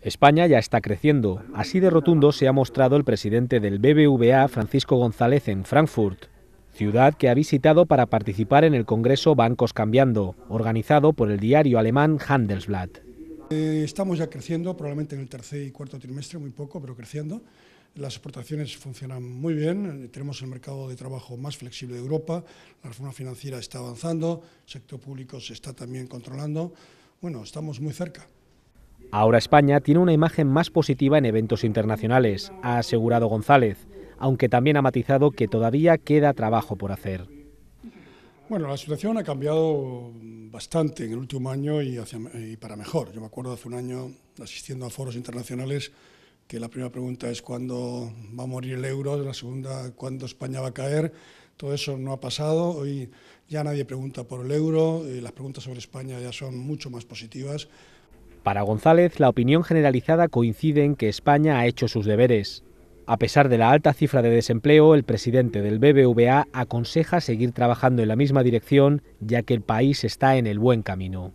España ya está creciendo. Así de rotundo se ha mostrado el presidente del BBVA, Francisco González, en Frankfurt, ciudad que ha visitado para participar en el Congreso Bancos Cambiando, organizado por el diario alemán Handelsblatt. Eh, estamos ya creciendo, probablemente en el tercer y cuarto trimestre, muy poco, pero creciendo. Las exportaciones funcionan muy bien, eh, tenemos el mercado de trabajo más flexible de Europa, la reforma financiera está avanzando, el sector público se está también controlando. Bueno, estamos muy cerca. Ahora España tiene una imagen más positiva en eventos internacionales, ha asegurado González, aunque también ha matizado que todavía queda trabajo por hacer. Bueno, la situación ha cambiado bastante en el último año y, para mejor. Yo me acuerdo hace un año, asistiendo a foros internacionales, que la primera pregunta es cuándo va a morir el euro, la segunda cuándo España va a caer. Todo eso no ha pasado. Hoy ya nadie pregunta por el euro, eh, las preguntas sobre España ya son mucho más positivas. Para González, la opinión generalizada coincide en que España ha hecho sus deberes. A pesar de la alta cifra de desempleo, el presidente del BBVA aconseja seguir trabajando en la misma dirección, ya que el país está en el buen camino.